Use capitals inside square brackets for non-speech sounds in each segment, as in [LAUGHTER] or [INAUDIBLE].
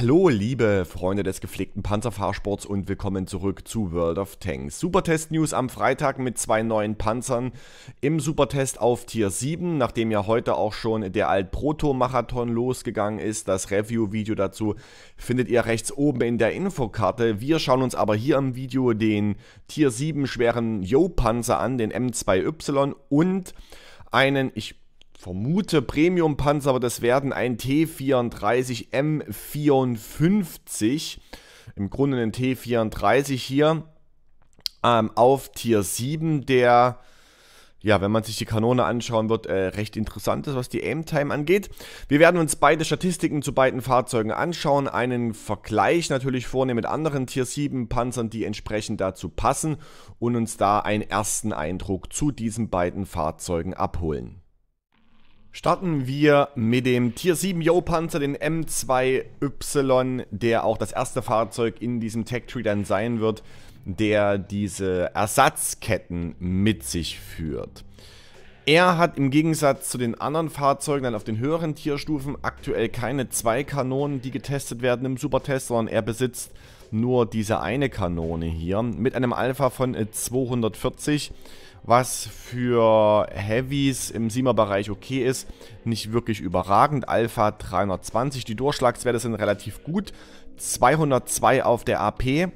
Hallo liebe Freunde des gepflegten Panzerfahrsports und willkommen zurück zu World of Tanks. Supertest News am Freitag mit zwei neuen Panzern im Supertest auf Tier 7, nachdem ja heute auch schon der Alt-Proto-Marathon losgegangen ist. Das Review-Video dazu findet ihr rechts oben in der Infokarte. Wir schauen uns aber hier im Video den Tier 7 schweren Yo-Panzer an, den M2Y und einen, ich vermute Premium-Panzer, aber das werden ein T34 M54. Im Grunde ein T34 hier ähm, auf Tier 7, der ja, wenn man sich die Kanone anschauen wird, äh, recht interessant ist, was die Aim-Time angeht. Wir werden uns beide Statistiken zu beiden Fahrzeugen anschauen, einen Vergleich natürlich vornehmen mit anderen Tier 7 Panzern, die entsprechend dazu passen und uns da einen ersten Eindruck zu diesen beiden Fahrzeugen abholen. Starten wir mit dem Tier 7 Yo Panzer, den M2Y, der auch das erste Fahrzeug in diesem Tech Tree dann sein wird, der diese Ersatzketten mit sich führt. Er hat im Gegensatz zu den anderen Fahrzeugen dann auf den höheren Tierstufen aktuell keine zwei Kanonen, die getestet werden im Supertest, sondern er besitzt nur diese eine Kanone hier mit einem Alpha von 240, äh, was für Heavies im sima Bereich okay ist, nicht wirklich überragend. Alpha 320, die Durchschlagswerte sind relativ gut, 202 auf der AP,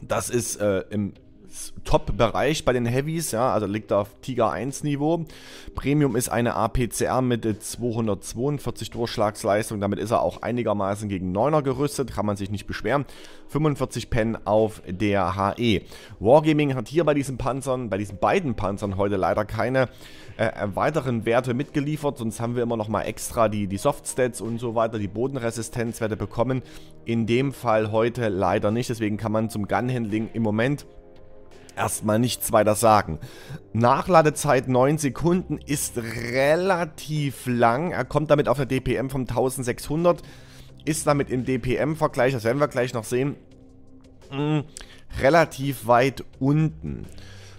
das ist äh, im Top-Bereich bei den Heavies, ja, also liegt auf Tiger 1 Niveau. Premium ist eine APCR mit 242 äh, Durchschlagsleistung, damit ist er auch einigermaßen gegen 9er gerüstet, kann man sich nicht beschweren. 45 Pen auf der HE. Wargaming hat hier bei diesen Panzern, bei diesen beiden Panzern heute leider keine äh, weiteren Werte mitgeliefert, sonst haben wir immer noch mal extra die, die Softstats und so weiter, die Bodenresistenzwerte bekommen. In dem Fall heute leider nicht, deswegen kann man zum Gun-Handling im Moment erstmal nichts weiter sagen. Nachladezeit 9 Sekunden ist relativ lang. Er kommt damit auf eine DPM von 1600. Ist damit im DPM-Vergleich, das werden wir gleich noch sehen, mh, mm, relativ weit unten.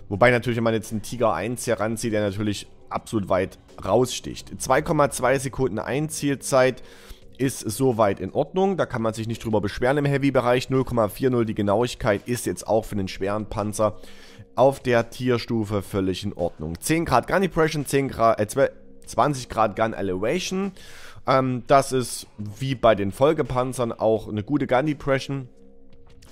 Wobei natürlich, wenn man jetzt einen Tiger 1 hier ranzieht, der natürlich absolut weit raussticht. 2,2 Sekunden Einzielzeit ist soweit in Ordnung. Da kann man sich nicht drüber beschweren im Heavy-Bereich. 0,40 die Genauigkeit ist jetzt auch für einen schweren Panzer auf der Tierstufe völlig in Ordnung. 10 Grad Gun Depression, 10 Grad, äh, 20 Grad Gun Elevation. Ähm, das ist wie bei den Folgepanzern auch eine gute Gun Depression.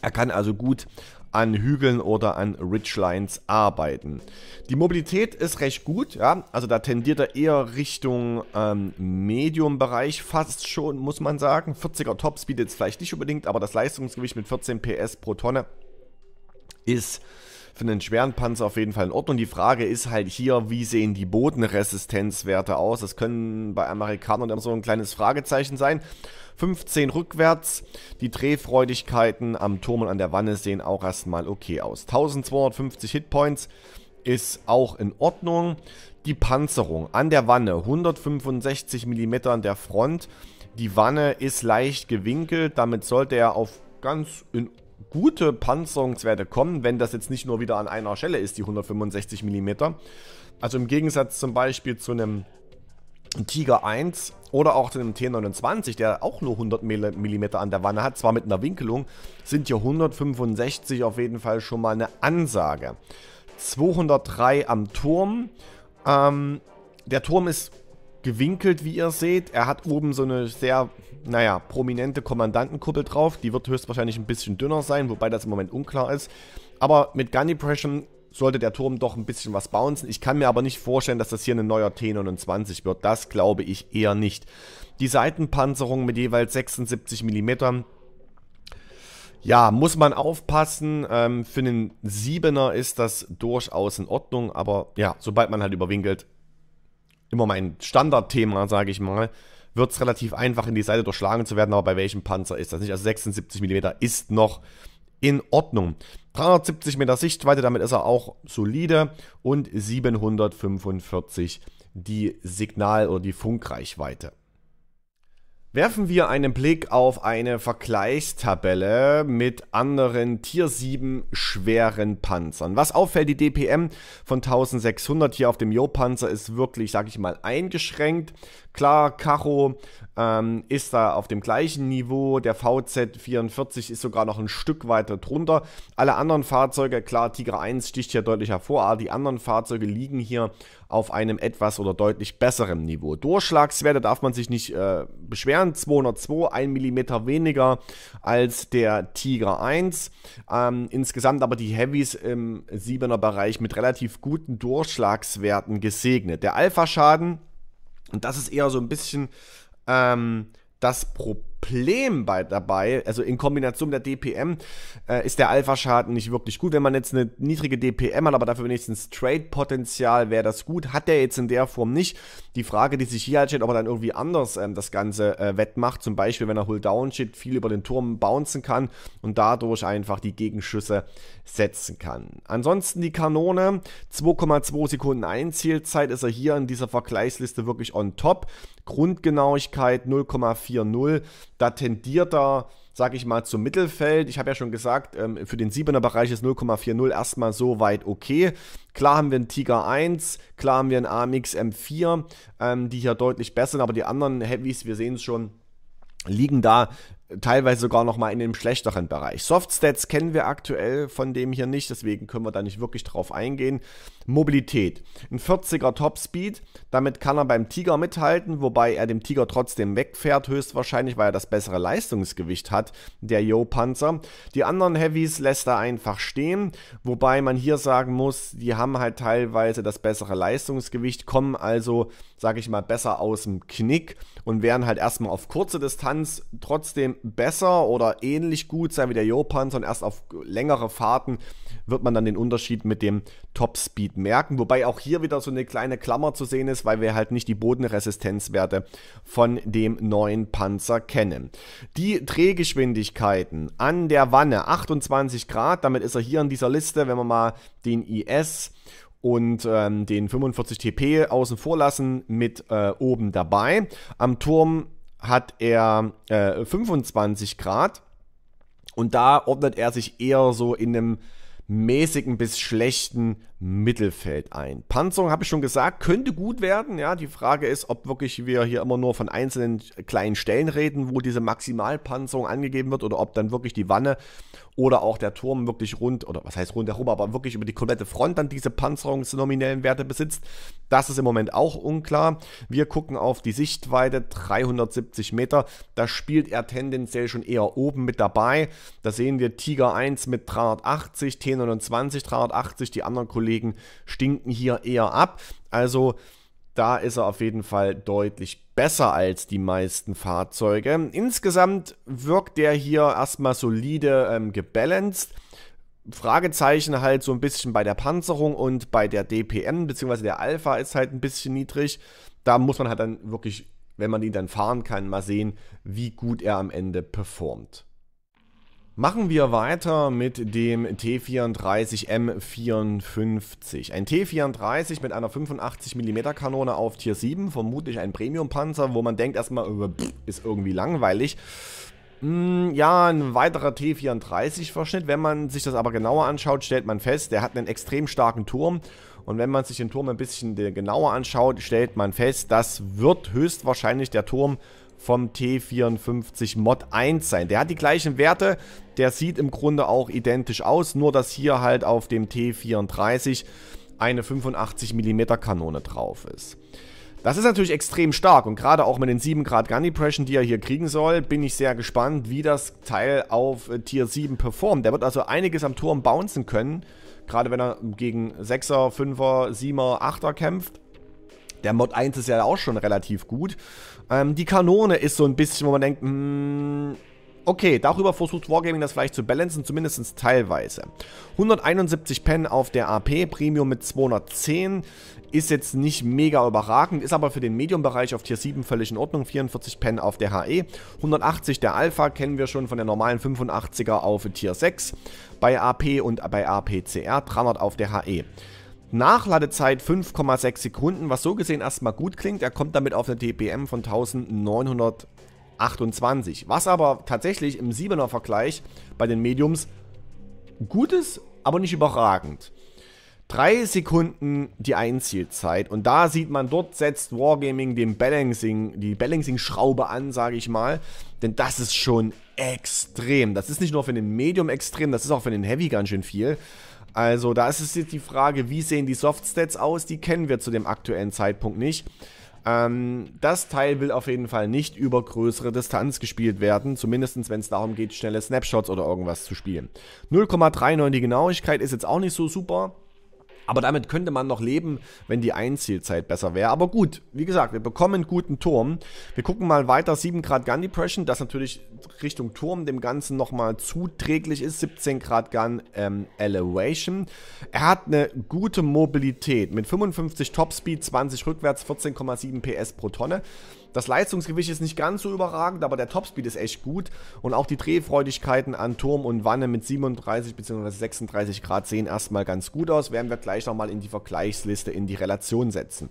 Er kann also gut an Hügeln oder an Ridgelines arbeiten. Die Mobilität ist recht gut, ja, also da tendiert er eher Richtung ähm, Medium-Bereich fast schon, muss man sagen. 40er Topspeed jetzt vielleicht nicht unbedingt, aber das Leistungsgewicht mit 14 PS pro Tonne ist für einen schweren Panzer auf jeden Fall in Ordnung. Die Frage ist halt hier, wie sehen die Bodenresistenzwerte aus? Das können bei Amerikanern immer so ein kleines Fragezeichen sein. 15 rückwärts. Die Drehfreudigkeiten am Turm und an der Wanne sehen auch erstmal okay aus. 1250 Hitpoints ist auch in Ordnung. Die Panzerung an der Wanne 165 mm an der Front. Die Wanne ist leicht gewinkelt, damit sollte er auf ganz in gute Panzerungswerte kommen, wenn das jetzt nicht nur wieder an einer Stelle ist, die 165 mm. Also im Gegensatz zum Beispiel zu einem Tiger 1 oder auch zu einem T29, der auch nur 100 mm an der Wanne hat, zwar mit einer Winkelung, sind hier 165 auf jeden Fall schon mal eine Ansage. 203 am Turm. Ähm, der Turm ist gewinkelt, wie ihr seht. Er hat oben so eine sehr naja, prominente Kommandantenkuppel drauf. Die wird höchstwahrscheinlich ein bisschen dünner sein, wobei das im Moment unklar ist. Aber mit Gun Depression sollte der Turm doch ein bisschen was bouncen. Ich kann mir aber nicht vorstellen, dass das hier ein neuer T29 wird. Das glaube ich eher nicht. Die Seitenpanzerung mit jeweils 76 mm. Ja, muss man aufpassen. Ähm, für einen 7er ist das durchaus in Ordnung. Aber ja, sobald man halt überwinkelt, immer mein Standardthema, sage ich mal wird es relativ einfach, in die Seite durchschlagen zu werden, aber bei welchem Panzer ist das nicht? Also 76 mm ist noch in Ordnung. 370 Meter Sichtweite, damit ist er auch solide und 745 die Signal- oder die Funkreichweite. Werfen wir einen Blick auf eine Vergleichstabelle mit anderen Tier 7 schweren Panzern. Was auffällt, die DPM von 1600 hier auf dem Jo-Panzer ist wirklich, sag ich mal, eingeschränkt. Klar, Karo ähm, ist da auf dem gleichen Niveau. Der VZ44 ist sogar noch ein Stück weiter drunter. Alle anderen Fahrzeuge, klar, Tiger 1 sticht hier deutlich hervor, aber die anderen Fahrzeuge liegen hier auf einem etwas oder deutlich besseren Niveau. Durchschlagswerte darf man sich nicht äh, beschweren. 202, 1 mm weniger als der Tiger 1. Ähm, insgesamt aber die Heavies im 7er Bereich mit relativ guten Durchschlagswerten gesegnet. Der Alpha-Schaden und das ist eher so ein bisschen ähm, das Problem bei, dabei, also in Kombination mit der DPM, äh, ist der Alpha-Schaden nicht wirklich gut. Wenn man jetzt eine niedrige DPM hat, aber dafür wenigstens Trade-Potenzial, wäre das gut. Hat der jetzt in der Form nicht. Die Frage, die sich hier halt stellt, ob er dann irgendwie anders ähm, das Ganze äh, wettmacht. Zum Beispiel, wenn er Hull-Down steht, viel über den Turm bouncen kann und dadurch einfach die Gegenschüsse setzen kann. Ansonsten die Kanone, 2,2 Sekunden Einzielzeit ist er hier in dieser Vergleichsliste wirklich on top. Grundgenauigkeit 0,40. Da tendiert er, sage ich mal, zum Mittelfeld. Ich habe ja schon gesagt, ähm, für den 7er Bereich ist 0,40 erstmal so weit okay. Klar haben wir einen Tiger 1, klar haben wir einen AMX M4, ähm, die hier deutlich besser sind, aber die anderen Heavys, wir sehen es schon, liegen da teilweise sogar nochmal in dem schlechteren Bereich. Softstats kennen wir aktuell von dem hier nicht, deswegen können wir da nicht wirklich drauf eingehen. Mobilität. Ein 40er Topspeed, damit kann er beim Tiger mithalten, wobei er dem Tiger trotzdem wegfährt, höchstwahrscheinlich, weil er das bessere Leistungsgewicht hat, der Yo-Panzer. Die anderen Heavies lässt er einfach stehen, wobei man hier sagen muss, die haben halt teilweise das bessere Leistungsgewicht, kommen also, sage ich mal, besser aus dem Knick und wären halt erstmal auf kurze Distanz trotzdem besser oder ähnlich gut sein wie der Jo-Panzer und erst auf längere Fahrten wird man dann den Unterschied mit dem Topspeed merken. Wobei auch hier wieder so eine kleine Klammer zu sehen ist, weil wir halt nicht die Bodenresistenzwerte von dem neuen Panzer kennen. Die Drehgeschwindigkeiten an der Wanne 28 Grad, damit ist er hier in dieser Liste, wenn wir mal den IS und ähm, den 45 TP außen vor lassen mit äh, oben dabei. Am Turm hat er äh, 25 Grad und da ordnet er sich eher so in einem mäßigen bis schlechten Mittelfeld ein. Panzerung habe ich schon gesagt, könnte gut werden. Ja, die Frage ist, ob wirklich wir hier immer nur von einzelnen kleinen Stellen reden, wo diese Maximalpanzerung angegeben wird oder ob dann wirklich die Wanne oder auch der Turm wirklich rund oder was heißt rundherum, aber wirklich über die komplette Front dann diese panzerungsnominellen Werte besitzt. Das ist im Moment auch unklar. Wir gucken auf die Sichtweite 370 Meter. Da spielt er tendenziell schon eher oben mit dabei. Da sehen wir Tiger 1 mit 380, T29 380, die anderen Kollegen Kollegen stinken hier eher ab. Also da ist er auf jeden Fall deutlich besser als die meisten Fahrzeuge. Insgesamt wirkt der hier erstmal solide ähm, gebalanced. Fragezeichen halt so ein bisschen bei der Panzerung und bei der DPM, beziehungsweise der Alpha ist halt ein bisschen niedrig. Da muss man halt dann wirklich, wenn man ihn dann fahren kann, mal sehen, wie gut er am Ende performt. Machen wir weiter mit dem T34M54. Ein T34 mit einer 85mm Kanone auf Tier 7, vermutlich ein Premium-Panzer, wo man denkt erstmal, äh, ist irgendwie langweilig. Hm, ja, ein weiterer T34-Verschnitt. Wenn man sich das aber genauer anschaut, stellt man fest, der hat einen extrem starken Turm. Und wenn man sich den Turm ein bisschen genauer anschaut, stellt man fest, das wird höchstwahrscheinlich der Turm vom T54 Mod 1 sein. Der hat die gleichen Werte, der sieht im Grunde auch identisch aus, nur dass hier halt auf dem T34 eine 85 mm Kanone drauf ist. Das ist natürlich extrem stark und gerade auch mit den 7 Grad Gun Depression, die er hier kriegen soll, bin ich sehr gespannt, wie das Teil auf äh, Tier 7 performt. Der wird also einiges am Turm bouncen können, gerade wenn er gegen 6er, 5er, 7er, 8er kämpft. Der Mod 1 ist ja auch schon relativ gut ähm, die Kanone ist so ein bisschen, wo man denkt, mh, hm, okay, darüber versucht Wargaming das vielleicht zu balancen, zumindest teilweise. 171 Pen auf der AP, Premium mit 210 ist jetzt nicht mega überragend, ist aber für den Medium-Bereich auf Tier 7 völlig in Ordnung. 44 Pen auf der HE, 180 der Alpha kennen wir schon von der normalen 85er auf Tier 6 bei AP und bei APCR, 300 auf der HE. Nachladezeit 5,6 Sekunden, was so gesehen erstmal gut klingt. Er kommt damit auf eine TPM von 1928. Was aber tatsächlich im 7er Vergleich bei den Mediums gut ist, aber nicht überragend. 3 Sekunden die Einziehzeit und da sieht man, dort setzt Wargaming den Balancing, die Balancing-Schraube an, sage ich mal, denn das ist schon extrem. Das ist nicht nur für den Medium extrem, das ist auch für den Heavy ganz schön viel also da ist es jetzt die Frage, wie sehen die Softstats aus? Die kennen wir zu dem aktuellen Zeitpunkt nicht. Ähm, das Teil will auf jeden Fall nicht über größere Distanz gespielt werden, zumindest wenn es darum geht, schnelle Snapshots oder irgendwas zu spielen. 0,39 die Genauigkeit ist jetzt auch nicht so super. Aber damit könnte man noch leben, wenn die Einzielzeit besser wäre. Aber gut, wie gesagt, wir bekommen einen guten Turm. Wir gucken mal weiter. 7 Grad Gun Depression, das natürlich Richtung Turm dem Ganzen nochmal zuträglich ist. 17 Grad Gun ähm, Elevation. Er hat eine gute Mobilität mit 55 Topspeed, 20 rückwärts, 14,7 PS pro Tonne. Das Leistungsgewicht ist nicht ganz so überragend, aber der Topspeed ist echt gut. Und auch die Drehfreudigkeiten an Turm und Wanne mit 37 bzw. 36 Grad sehen erstmal ganz gut aus. Werden wir gleich nochmal in die Vergleichsliste in die Relation setzen.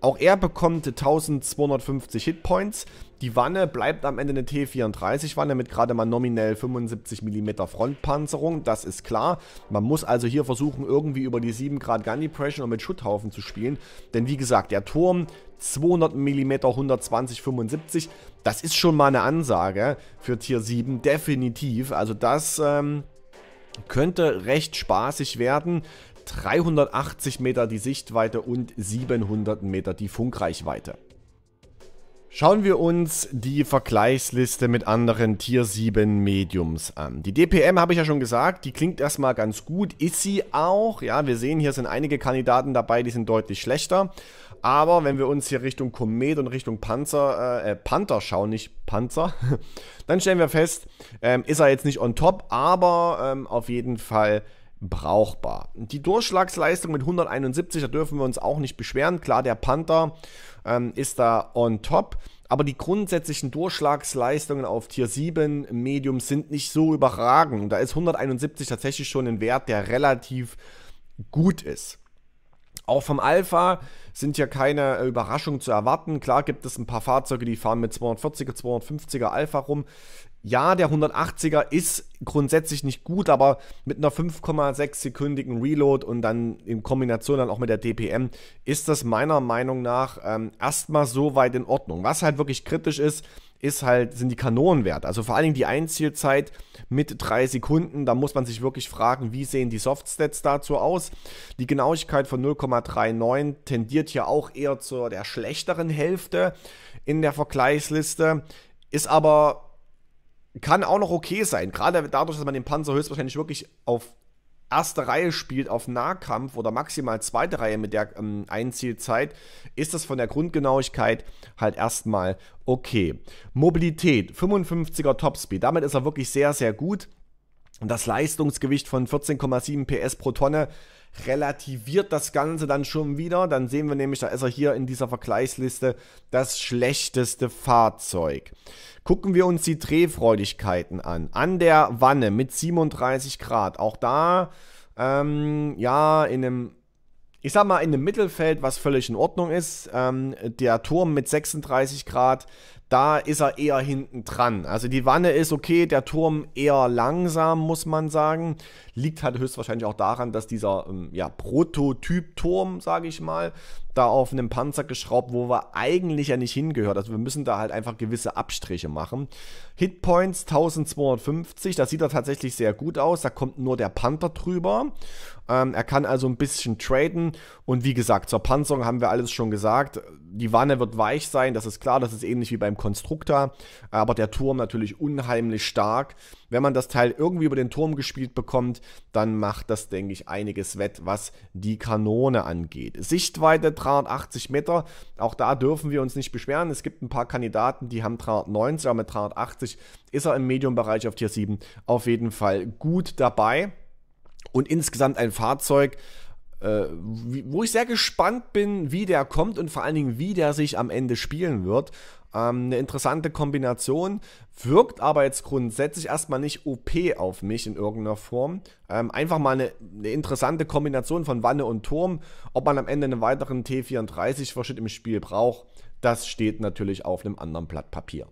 Auch er bekommt 1250 Hitpoints. Die Wanne bleibt am Ende eine T34-Wanne mit gerade mal nominell 75 mm Frontpanzerung, das ist klar. Man muss also hier versuchen, irgendwie über die 7 Grad Gun Depression und mit Schutthaufen zu spielen. Denn wie gesagt, der Turm 200 mm 120 75, das ist schon mal eine Ansage für Tier 7, definitiv. Also das ähm, könnte recht spaßig werden. 380 Meter die Sichtweite und 700 Meter die Funkreichweite. Schauen wir uns die Vergleichsliste mit anderen Tier 7 Mediums an. Die DPM habe ich ja schon gesagt, die klingt erstmal ganz gut, ist sie auch. Ja, wir sehen hier sind einige Kandidaten dabei, die sind deutlich schlechter. Aber wenn wir uns hier Richtung Komet und Richtung Panzer, äh, äh Panther schauen, nicht Panzer, [LAUGHS] dann stellen wir fest, ähm, ist er jetzt nicht on top, aber ähm, auf jeden Fall brauchbar. Die Durchschlagsleistung mit 171, da dürfen wir uns auch nicht beschweren. Klar, der Panther ähm, ist da on top. Aber die grundsätzlichen Durchschlagsleistungen auf Tier 7 Medium sind nicht so überragend. Da ist 171 tatsächlich schon ein Wert, der relativ gut ist. Auch vom Alpha sind hier keine äh, Überraschungen zu erwarten. Klar gibt es ein paar Fahrzeuge, die fahren mit 240er, 250er Alpha rum ja, der 180er ist grundsätzlich nicht gut, aber mit einer 5,6-sekündigen Reload und dann in Kombination dann auch mit der DPM ist das meiner Meinung nach ähm, erstmal so weit in Ordnung. Was halt wirklich kritisch ist, ist halt, sind die Kanonenwerte. Also vor allen Dingen die Einzielzeit mit drei Sekunden. Da muss man sich wirklich fragen, wie sehen die Softstats dazu aus. Die Genauigkeit von 0,39 tendiert ja auch eher zur der schlechteren Hälfte in der Vergleichsliste. Ist aber kann auch noch okay sein. Gerade dadurch, dass man den Panzer höchstwahrscheinlich wirklich auf erste Reihe spielt, auf Nahkampf oder maximal zweite Reihe mit der ähm, Einzielzeit, ist das von der Grundgenauigkeit halt erstmal okay. Mobilität, 55er Topspeed, damit ist er wirklich sehr, sehr gut. Und Das Leistungsgewicht von 14,7 PS pro Tonne relativiert das Ganze dann schon wieder. Dann sehen wir nämlich, da ist er hier in dieser Vergleichsliste das schlechteste Fahrzeug. Gucken wir uns die Drehfreudigkeiten an. An der Wanne mit 37 Grad. Auch da, ähm, ja, in einem ich sag mal, in einem Mittelfeld, was völlig in Ordnung ist. Ähm, der Turm mit 36 Grad, da ist er eher hinten dran. Also die Wanne ist okay, der Turm eher langsam, muss man sagen. Liegt halt höchstwahrscheinlich auch daran, dass dieser ähm, ja, Prototyp-Turm, sage ich mal, da auf einem Panzer geschraubt, wo wir eigentlich ja nicht hingehört. Also wir müssen da halt einfach gewisse Abstriche machen. Hitpoints 1250, das sieht da tatsächlich sehr gut aus. Da kommt nur der Panther drüber. Ähm, er kann also ein bisschen traden. Und wie gesagt, zur Panzerung haben wir alles schon gesagt. Die Wanne wird weich sein, das ist klar. Das ist ähnlich wie beim Konstrukta, aber der Turm natürlich unheimlich stark. Wenn man das Teil irgendwie über den Turm gespielt bekommt, dann macht das, denke ich, einiges wett, was die Kanone angeht. Sichtweite 380 Meter, auch da dürfen wir uns nicht beschweren. Es gibt ein paar Kandidaten, die haben 390, aber mit 380 ist er im Medium-Bereich auf Tier 7 auf jeden Fall gut dabei. Und insgesamt ein Fahrzeug, äh, wo ich sehr gespannt bin, wie der kommt und vor allen Dingen, wie der sich am Ende spielen wird. Ähm, eine interessante Kombination, wirkt aber jetzt grundsätzlich erstmal nicht OP auf mich in irgendeiner Form. Ähm, einfach mal eine, eine, interessante Kombination von Wanne und Turm. Ob man am Ende einen weiteren T34-Verschnitt im Spiel braucht, das steht natürlich auf einem anderen Blatt Papier.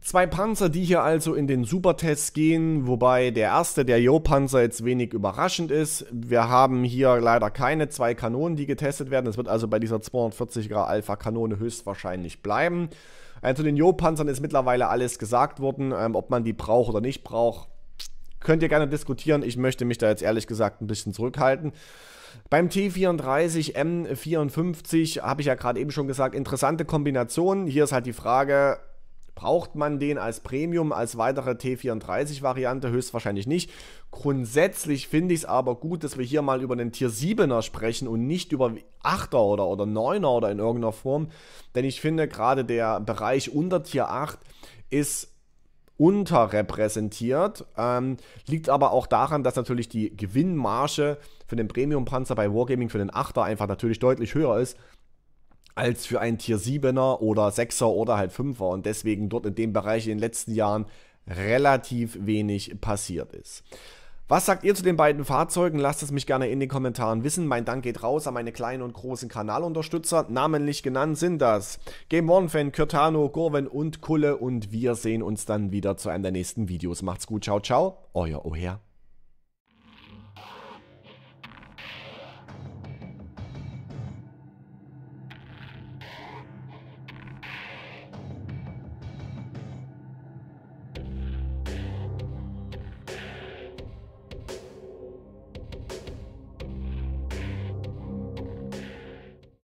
Zwei Panzer, die hier also in den Supertest gehen, wobei der erste, der Jo-Panzer, jetzt wenig überraschend ist. Wir haben hier leider keine zwei Kanonen, die getestet werden. Es wird also bei dieser 240er Alpha-Kanone höchstwahrscheinlich bleiben. Äh, zu den Jo-Panzern ist mittlerweile alles gesagt worden, ähm, ob man die braucht oder nicht braucht. Könnt ihr gerne diskutieren. Ich möchte mich da jetzt ehrlich gesagt ein bisschen zurückhalten. Beim T34 M54 habe ich ja gerade eben schon gesagt, interessante Kombination. Hier ist halt die Frage, Braucht man den als Premium, als weitere T34-Variante? Höchstwahrscheinlich nicht. Grundsätzlich finde ich es aber gut, dass wir hier mal über den Tier 7er sprechen und nicht über 8er oder, oder 9er oder in irgendeiner Form. Denn ich finde gerade der Bereich unter Tier 8 ist unterrepräsentiert. Ähm, liegt aber auch daran, dass natürlich die Gewinnmarge für den Premium-Panzer bei Wargaming für den 8er einfach natürlich deutlich höher ist als für ein Tier 7er oder 6er oder halt 5er und deswegen dort in dem Bereich in den letzten Jahren relativ wenig passiert ist. Was sagt ihr zu den beiden Fahrzeugen? Lasst es mich gerne in den Kommentaren wissen. Mein Dank geht raus an meine kleinen und großen Kanalunterstützer. Namentlich genannt sind das Game One Fan, Kirtano, Gorven und Kulle und wir sehen uns dann wieder zu einem der nächsten Videos. Macht's gut, ciao, ciao, euer Oher.